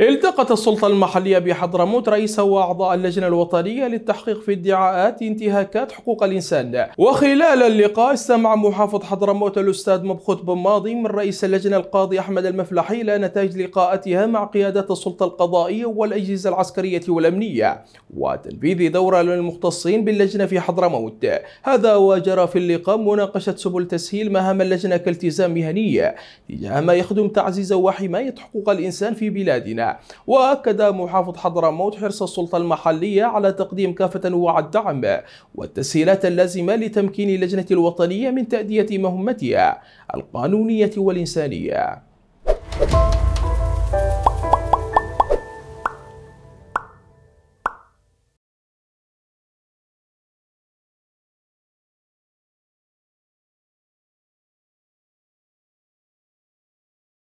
التقت السلطة المحلية بحضرموت رئيس وأعضاء اللجنة الوطنية للتحقيق في ادعاءات انتهاكات حقوق الإنسان وخلال اللقاء استمع محافظ حضرموت الأستاذ مبخوت بن ماضي من رئيس اللجنة القاضي أحمد المفلحي إلى نتائج لقاءاتها مع قيادات السلطة القضائية والأجهزة العسكرية والأمنية وتنفيذ دورة للمختصين باللجنة في حضرموت هذا وجرى في اللقاء مناقشة سبل تسهيل مهام اللجنة كالتزام مهني تجاه ما يخدم تعزيز وحماية حقوق الإنسان في بلادنا وأكد محافظ حضرموت حرص السلطة المحلية على تقديم كافة أنواع الدعم والتسهيلات اللازمة لتمكين اللجنة الوطنية من تأدية مهمتها القانونية والإنسانية